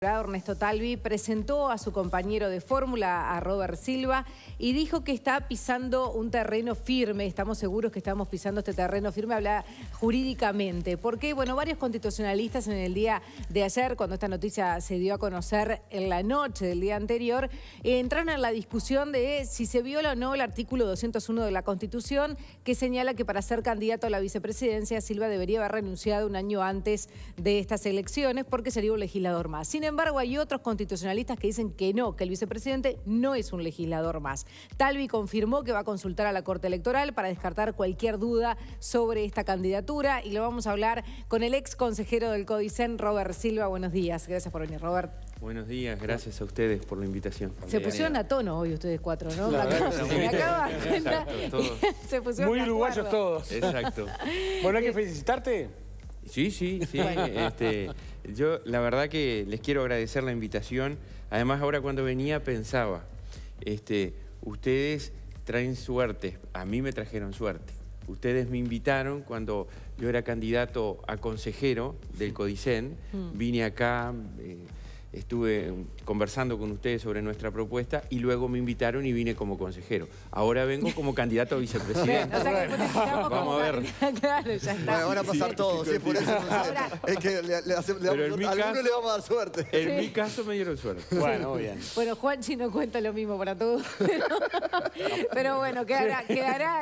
Ernesto Talvi presentó a su compañero de fórmula, a Robert Silva, y dijo que está pisando un terreno firme, estamos seguros que estamos pisando este terreno firme, habla jurídicamente, porque bueno, varios constitucionalistas en el día de ayer, cuando esta noticia se dio a conocer en la noche del día anterior, entraron en la discusión de si se viola o no el artículo 201 de la Constitución, que señala que para ser candidato a la vicepresidencia, Silva debería haber renunciado un año antes de estas elecciones, porque sería un legislador más embargo, hay otros constitucionalistas que dicen que no, que el vicepresidente no es un legislador más. Talvi confirmó que va a consultar a la Corte Electoral para descartar cualquier duda sobre esta candidatura y lo vamos a hablar con el ex consejero del Codicen, Robert Silva. Buenos días, gracias por venir, Robert. Buenos días, gracias a ustedes por la invitación. Se pusieron a tono hoy ustedes cuatro, ¿no? se me acaba Muy uruguayos todos. Exacto. Bueno, hay que eh, felicitarte. Sí, sí, sí. Este, yo la verdad que les quiero agradecer la invitación. Además ahora cuando venía pensaba, este, ustedes traen suerte, a mí me trajeron suerte. Ustedes me invitaron cuando yo era candidato a consejero del Codicen, mm. vine acá, eh, estuve eh, conversando con ustedes sobre nuestra propuesta y luego me invitaron y vine como consejero. Ahora vengo como candidato a vicepresidente. Vamos a ver. claro, ya está. Bueno, van a pasar todos, sí, por eso Es que le, le, vamos, a le vamos a dar suerte. En mi caso me dieron suerte. Bueno, bien. Bueno, Juanchi no cuenta lo mismo para todos. Pero bueno, quedará,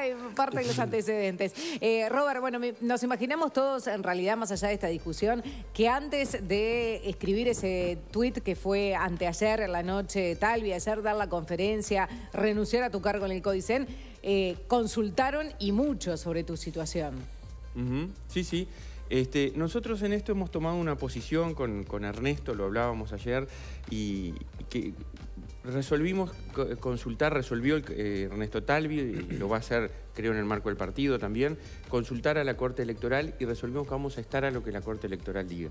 en parte de los antecedentes. Eh, Robert, bueno, nos imaginamos todos, en realidad, más allá de esta discusión, que antes de escribir ese que fue anteayer, en la noche de Talvi, ayer dar la conferencia, renunciar a tu cargo en el Codicen, eh, consultaron y mucho sobre tu situación. Sí, sí. Este, nosotros en esto hemos tomado una posición con, Ernesto, lo hablábamos ayer, y, que resolvimos consultar, resolvió eh, Ernesto Talvi, y lo va a hacer creo en el marco del partido también, consultar a la Corte Electoral y resolvimos que vamos a estar a lo que la Corte Electoral diga.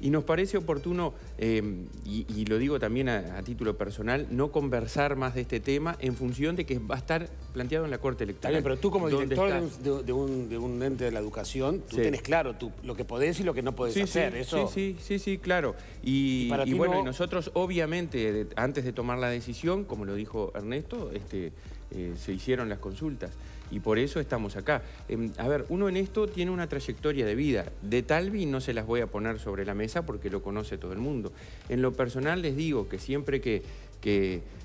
Y nos parece oportuno, em, y, lo digo también a, título personal, no conversar más de este tema en función de que va a estar planteado en la Corte Electoral. pero tú como director de, un, ente de la educación, tú tienes claro lo que podés y lo que no podés hacer. Sí, eso... sí, sí, sí, claro. Y, bueno, y nosotros obviamente, antes de tomar la decisión, como lo dijo Ernesto, este, eh, se hicieron las consultas y por eso estamos acá. Em, a ver, uno en esto tiene una trayectoria de vida. De Talvi no se las voy a poner sobre la mesa porque lo conoce todo el mundo. En lo personal les digo que siempre que,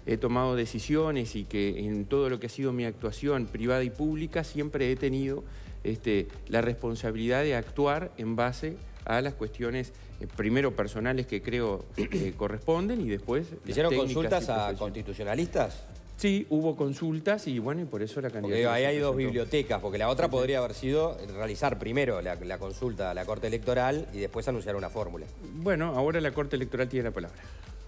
he tomado decisiones y que en todo lo que ha sido mi actuación privada y pública siempre he tenido este, la responsabilidad de actuar en base a las cuestiones eh, primero personales que creo que corresponden y después... ¿Hicieron consultas a constitucionalistas? Sí, hubo consultas y bueno, y por eso la candidatura... ahí hay dos bibliotecas, porque la otra podría haber sido realizar primero la, consulta a la Corte Electoral y después anunciar una fórmula. Bueno, ahora la Corte Electoral tiene la palabra.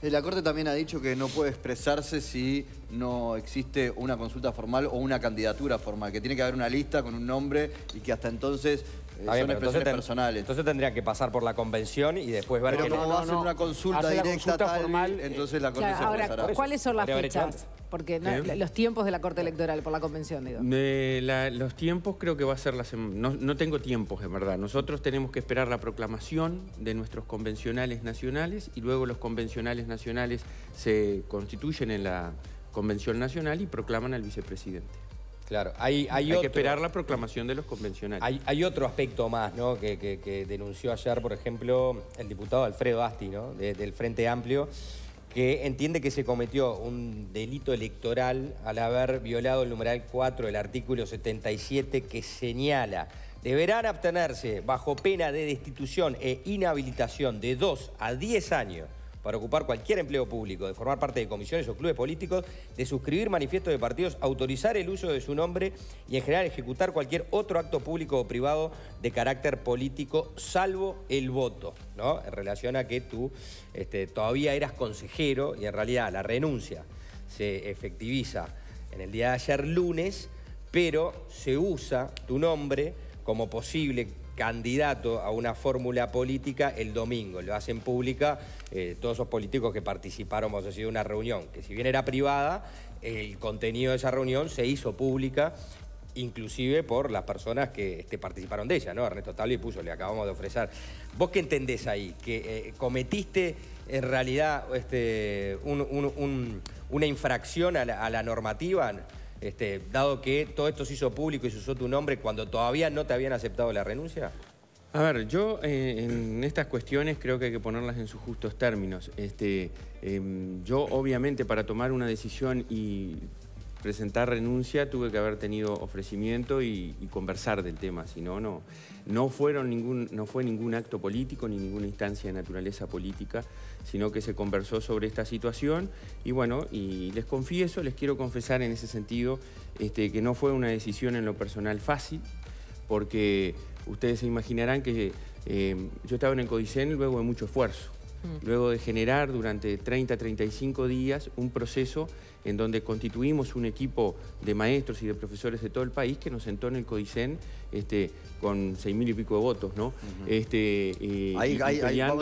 Eh, la Corte también ha dicho que no puede expresarse si no existe una consulta formal o una candidatura formal, que tiene que haber una lista con un nombre y que hasta entonces hay eh, una son expresiones entonces, personales. Entonces tendrían que pasar por la convención y después ver... Pero como va a ser una consulta directa formal, entonces eh, la Corte Ahora, ¿cuáles son las fechas? Porque los tiempos de la Corte Electoral por la convención, digo. los tiempos creo que va a ser la semana. No, tengo tiempos, en verdad. Nosotros tenemos que esperar la proclamación de nuestros convencionales nacionales y luego los convencionales nacionales se constituyen en la convención nacional y proclaman al vicepresidente. Claro, hay, hay, que esperar la proclamación de los convencionales. Hay, otro aspecto más ¿no? que, denunció ayer, por ejemplo, el diputado Alfredo Asti, ¿no? del Frente Amplio, que entiende que se cometió un delito electoral al haber violado el numeral 4 del artículo 77 que señala deberán abstenerse bajo pena de destitución e inhabilitación de 2 a 10 años para ocupar cualquier empleo público, de formar parte de comisiones o clubes políticos, de suscribir manifiestos de partidos, autorizar el uso de su nombre y en general ejecutar cualquier otro acto público o privado de carácter político, salvo el voto, ¿no? En relación a que tú este, todavía eras consejero y en realidad la renuncia se efectiviza en el día de ayer lunes, pero se usa tu nombre como posible candidato a una fórmula política el domingo. Lo hacen pública eh, todos los políticos que participaron, vamos a decir, una reunión, que si bien era privada, el contenido de esa reunión se hizo pública inclusive por las personas que este, participaron de ella, ¿no? Ernesto y puso, le acabamos de ofrecer. ¿Vos qué entendés ahí? ¿Que eh, cometiste en realidad este, una infracción a la normativa? Este, dado que todo esto se hizo público y se usó tu nombre cuando todavía no te habían aceptado la renuncia? A ver, yo eh, en estas cuestiones creo que hay que ponerlas en sus justos términos. Este, em, yo obviamente para tomar una decisión y presentar renuncia tuve que haber tenido ofrecimiento y, conversar del tema, si no, no. No, fueron ningún, no fue ningún acto político ni ninguna instancia de naturaleza política, sino que se conversó sobre esta situación y bueno, y les confieso, les quiero confesar en ese sentido este, que no fue una decisión en lo personal fácil, porque ustedes se imaginarán que eh, yo estaba en el Codicen luego de mucho esfuerzo luego de generar durante 30, 35 días un proceso en donde constituimos un equipo de maestros y de profesores de todo el país que nos sentó en el CODICEN este, con seis mil y pico de votos, ¿no? este, ahí, a,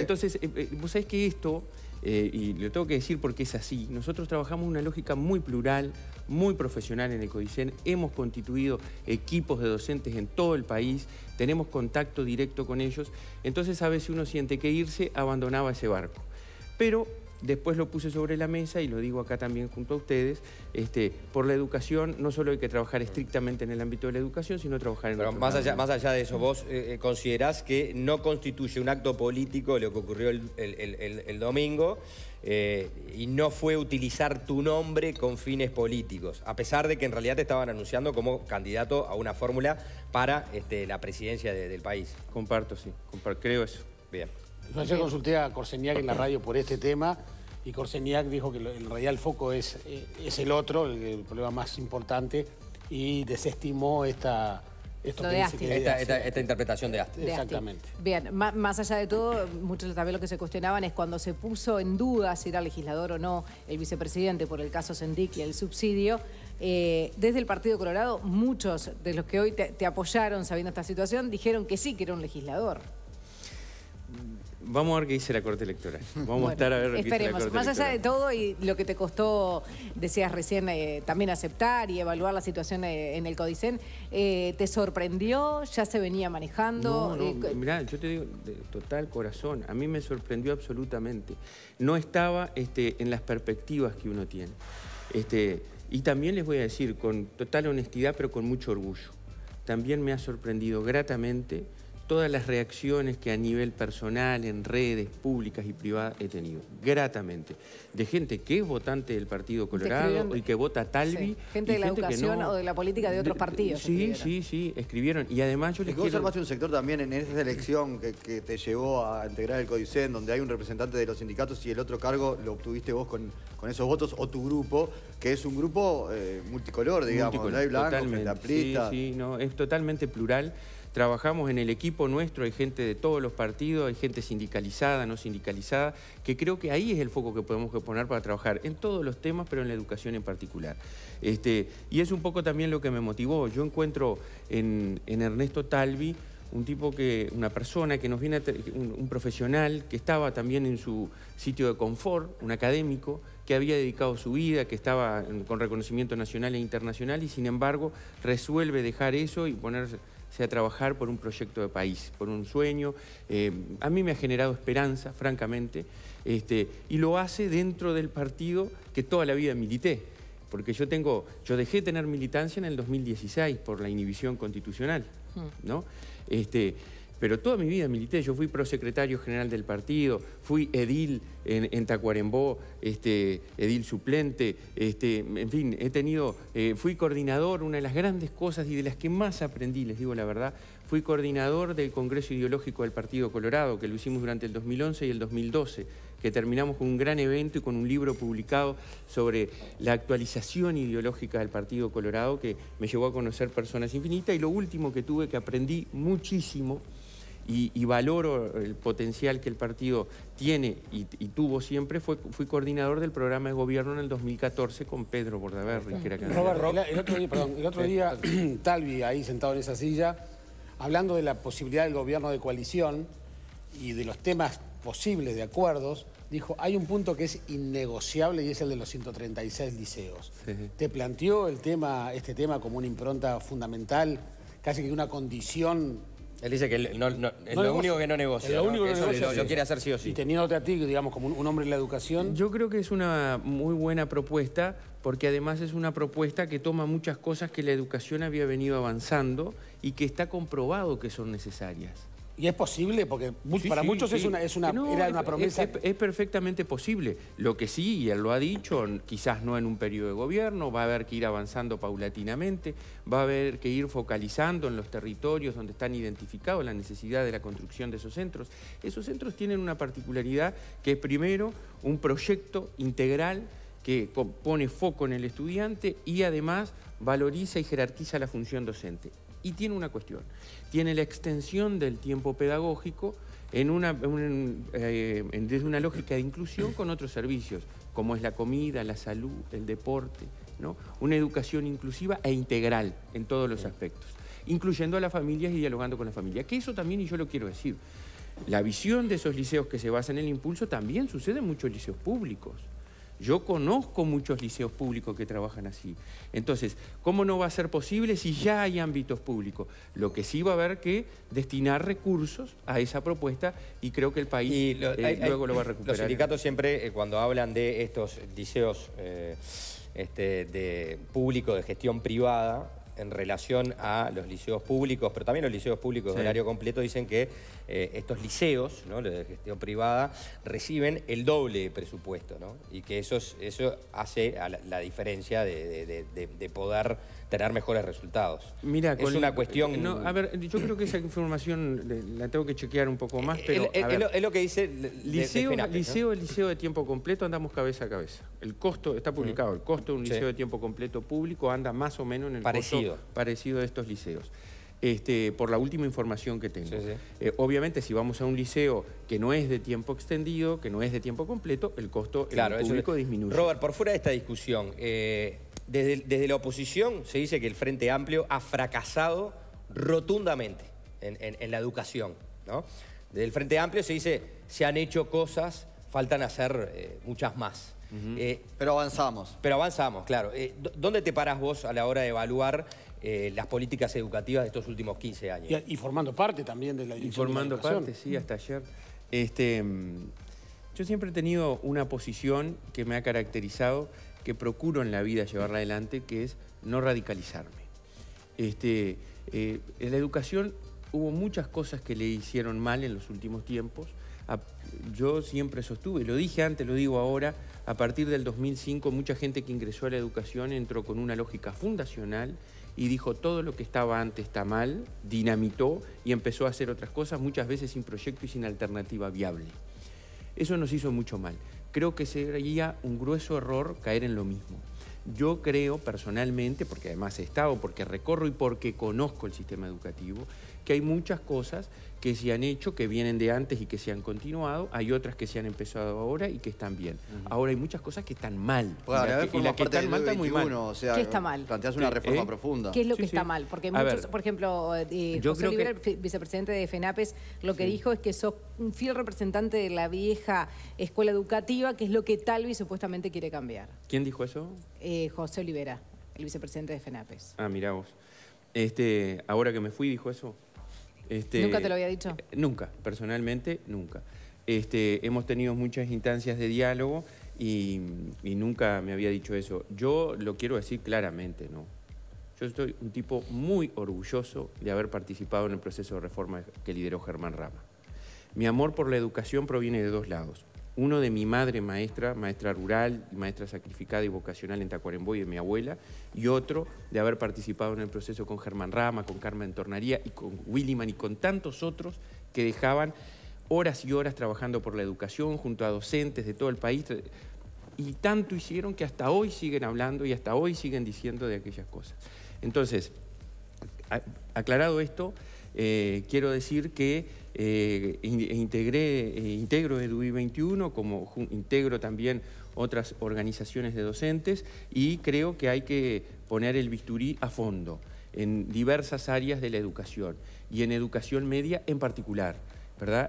Entonces, vos sabés que esto eh, y lo tengo que decir porque es así, nosotros trabajamos una lógica muy plural, muy profesional en el CODICEN, hemos constituido equipos de docentes en todo el país, tenemos contacto directo con ellos, entonces a veces uno siente que irse abandonaba ese barco. Pero después lo puse sobre la mesa y lo digo acá también junto a ustedes, este, por la educación no solo hay que trabajar estrictamente en el ámbito de la educación, sino trabajar en Pero más allá, más allá de eso, vos eh, eh, considerás que no constituye un acto político lo que ocurrió el, domingo eh, y no fue utilizar tu nombre con fines políticos, a pesar de que en realidad te estaban anunciando como candidato a una fórmula para este, la presidencia del país. Comparto, sí, Comparto, creo eso. Bien. Yo consulté a en la radio por este tema y Corseniac dijo que en realidad el foco es, eh, es el otro, el, problema más importante, y desestimó esta, esta, interpretación de Asti. Exactamente. Bien, más, allá de todo, muchos también lo que se cuestionaban es cuando se puso en duda si era legislador o no el vicepresidente por el caso Sendik y el subsidio, eh, desde el Partido Colorado muchos de los que hoy te apoyaron sabiendo esta situación dijeron que sí, que era un legislador. Vamos a ver qué dice la Corte Electoral. Vamos a estar a ver qué dice la Corte Más allá de todo y lo que te costó, decías recién, eh, también aceptar y evaluar la situación eh, en el Codicen, eh, ¿te sorprendió? ¿Ya se venía manejando? No, no, mirá, yo te digo de total corazón. A mí me sorprendió absolutamente. No estaba este, en las perspectivas que uno tiene. Este, y también les voy a decir, con total honestidad, pero con mucho orgullo. También me ha sorprendido gratamente todas las reacciones que a nivel personal, en redes públicas y privadas he tenido, gratamente, de gente que es votante del Partido Colorado y que vota Talvi. Gente de la educación o de la política de otros partidos. Sí, sí, sí, escribieron. Y además yo les quiero... observaste un sector también en esa elección que, te llevó a integrar el Codicen, donde hay un representante de los sindicatos y el otro cargo lo obtuviste vos con, esos votos o tu grupo, que es un grupo eh, multicolor, digamos, no hay blanco, frente sí, sí, no, es totalmente plural trabajamos en el equipo nuestro, hay gente de todos los partidos, hay gente sindicalizada, no sindicalizada, que creo que ahí es el foco que podemos poner para trabajar, en todos los temas, pero en la educación en particular. Este, y es un poco también lo que me motivó. Yo encuentro en, Ernesto Talvi un tipo que, una persona que nos viene, un, un profesional que estaba también en su sitio de confort, un académico, que había dedicado su vida, que estaba con reconocimiento nacional e internacional y sin embargo resuelve dejar eso y ponerse sea trabajar por un proyecto de país, por un sueño. Eh, a mí me ha generado esperanza, francamente, este, y lo hace dentro del partido que toda la vida milité. Porque yo tengo, yo dejé de tener militancia en el 2016 por la inhibición constitucional, hmm. ¿no? Este, pero toda mi vida milité, yo fui prosecretario general del partido, fui edil en, Tacuarembó, este, edil suplente, este, en fin, he tenido, eh, fui coordinador, una de las grandes cosas y de las que más aprendí, les digo la verdad, fui coordinador del Congreso Ideológico del Partido Colorado, que lo hicimos durante el 2011 y el 2012, que terminamos con un gran evento y con un libro publicado sobre la actualización ideológica del Partido Colorado, que me llevó a conocer personas infinitas, y lo último que tuve que aprendí muchísimo, y, valoro el potencial que el partido tiene y, tuvo siempre, fue, fui coordinador del programa de gobierno en el 2014 con Pedro Bordaberry, que el, otro día, Talvi, ahí sentado en esa silla, hablando de la posibilidad del gobierno de coalición y de los temas posibles de acuerdos, dijo, hay un punto que es innegociable y es el de los 136 liceos. ¿Te planteó el tema, este tema como una impronta fundamental, casi que una condición él dice que es lo único que no negocia. lo único que no negocia, lo, quiere hacer sí o sí. Y teniéndote a ti, digamos, como un, hombre en la educación. Yo creo que es una muy buena propuesta, porque además es una propuesta que toma muchas cosas que la educación había venido avanzando y que está comprobado que son necesarias. Y es posible, porque para muchos Es una, es una promesa. Es, es, perfectamente posible. Lo que sí, y él lo ha dicho, quizás no en un periodo de gobierno, va a haber que ir avanzando paulatinamente, va a haber que ir focalizando en los territorios donde están identificados la necesidad de la construcción de esos centros. Esos centros tienen una particularidad que es primero un proyecto integral que pone foco en el estudiante y además valoriza y jerarquiza la función docente. Y tiene una cuestión, tiene la extensión del tiempo pedagógico en una, eh, desde una lógica de inclusión con otros servicios, como es la comida, la salud, el deporte, ¿no? una educación inclusiva e integral en todos los aspectos, incluyendo a las familias y dialogando con la familia. Que eso también, y yo lo quiero decir, la visión de esos liceos que se basan en el impulso también sucede en muchos liceos públicos. Yo conozco muchos liceos públicos que trabajan así. Entonces, ¿cómo no va a ser posible si ya hay ámbitos públicos? Lo que sí va a haber que destinar recursos a esa propuesta y creo que el país eh, luego lo va a recuperar. Los sindicatos siempre, eh, cuando hablan de estos liceos eh, este, de público, de gestión privada, en relación a los liceos públicos, pero también los liceos públicos de horario completo, dicen que eh, estos liceos, ¿no? los de gestión privada, reciben el doble de presupuesto, ¿no? y que eso, eso hace la, diferencia de, poder tener mejores resultados. Mira, es con una cuestión... a ver, yo creo que esa información la tengo que chequear un poco más, eh, pero... es lo que dice... Liceo, liceo, liceo de tiempo completo, andamos cabeza a cabeza. El costo, está publicado, el costo de un liceo de tiempo completo público anda más o menos en el Parecido parecido. a estos liceos. Este, por la última información que tengo. Eh, obviamente, si vamos a un liceo que no es de tiempo extendido, que no es de tiempo completo, el costo público disminuye. Robert, por fuera de esta discusión, eh, desde, la oposición se dice que el Frente Amplio ha fracasado rotundamente en, la educación. ¿no? Desde el Frente Amplio se dice se han hecho cosas, faltan hacer eh, muchas más. Eh, pero avanzamos. Pero avanzamos, claro. Eh, ¿Dónde te paras vos a la hora de evaluar eh, las políticas educativas de estos últimos 15 años? Y, formando parte también de la dirección. Y formando parte, sí, hasta ayer. Este, mm, yo siempre he tenido una posición que me ha caracterizado, que procuro en la vida llevarla adelante, que es no radicalizarme. Este, en la educación hubo muchas cosas que le hicieron mal en los últimos tiempos yo siempre sostuve, lo dije antes, lo digo ahora, a partir del 2005 mucha gente que ingresó a la educación entró con una lógica fundacional y dijo todo lo que estaba antes está mal, dinamitó y empezó a hacer otras cosas, muchas veces sin proyecto y sin alternativa viable. Eso nos hizo mucho mal. Creo que sería un grueso error caer en lo mismo. Yo creo personalmente, porque además he estado, porque recorro y porque conozco el sistema educativo, que hay muchas cosas que se han hecho, que vienen de antes y que se han continuado, hay otras que se han empezado ahora y que están bien. Ahora hay muchas cosas que están mal. y la que están mal está muy mal. ¿Qué está mal? Planteas una reforma ¿Eh? profunda. ¿Qué es lo que está mal? Porque muchos, por ejemplo, eh, eh, José vicepresidente de FENAPES, lo que dijo es que sos un fiel representante de la vieja escuela educativa, que es lo que Talvi supuestamente quiere cambiar. ¿Quién dijo eso? José Olivera, el vicepresidente de FENAPES. Ah, mira vos. Este, ahora que me fui dijo eso. Este, ¿Nunca te lo había dicho? Eh, nunca, personalmente nunca. Este, hemos tenido muchas instancias de diálogo y, y, nunca me había dicho eso. Yo lo quiero decir claramente, ¿no? Yo estoy un tipo muy orgulloso de haber participado en el proceso de reforma que lideró Germán Rama. Mi amor por la educación proviene de dos lados uno de mi madre maestra, maestra rural, maestra sacrificada y vocacional en Tacuarembó de mi abuela, y otro de haber participado en el proceso con Germán Rama, con Carmen Tornaría y con Williman y con tantos otros que dejaban horas y horas trabajando por la educación junto a docentes de todo el país. Y tanto hicieron que hasta hoy siguen hablando y hasta hoy siguen diciendo de aquellas cosas. Entonces, aclarado esto, eh, quiero decir que eh, eh, integro EDUI 21, como integro también otras organizaciones de docentes y creo que hay que poner el bisturí a fondo en diversas áreas de la educación y en educación media en particular.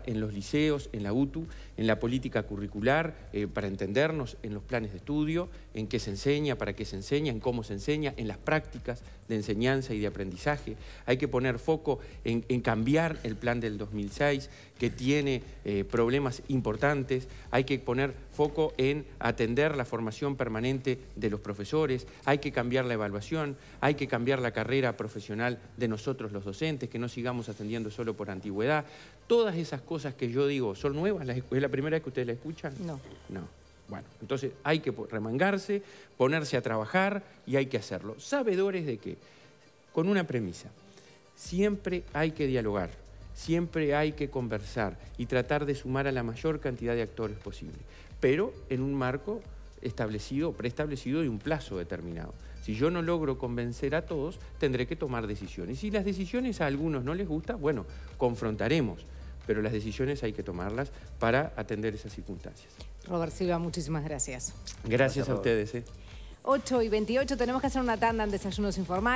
En los liceos, en la UTU, en la política curricular, eh, para entendernos, en los planes de estudio, en qué se enseña, para qué se enseña, en cómo se enseña, en las prácticas de enseñanza y de aprendizaje. Hay que poner foco en, cambiar el plan del 2006, que tiene eh, problemas importantes. Hay que poner foco en atender la formación permanente de los profesores, hay que cambiar la evaluación, hay que cambiar la carrera profesional de nosotros los docentes, que no sigamos atendiendo solo por antigüedad. Todas esas cosas que yo digo, ¿son nuevas? ¿Es la primera vez que ustedes la escuchan? No. No. Bueno, entonces hay que remangarse, ponerse a trabajar y hay que hacerlo. ¿Sabedores de qué? Con una premisa. Siempre hay que dialogar, siempre hay que conversar y tratar de sumar a la mayor cantidad de actores posible pero en un marco establecido, preestablecido y un plazo determinado. Si yo no logro convencer a todos, tendré que tomar decisiones. Si las decisiones a algunos no les gustan, bueno, confrontaremos, pero las decisiones hay que tomarlas para atender esas circunstancias. Robert Silva, muchísimas gracias. Gracias, a ustedes. 8 eh. y 28 tenemos que hacer una tanda en desayunos informales.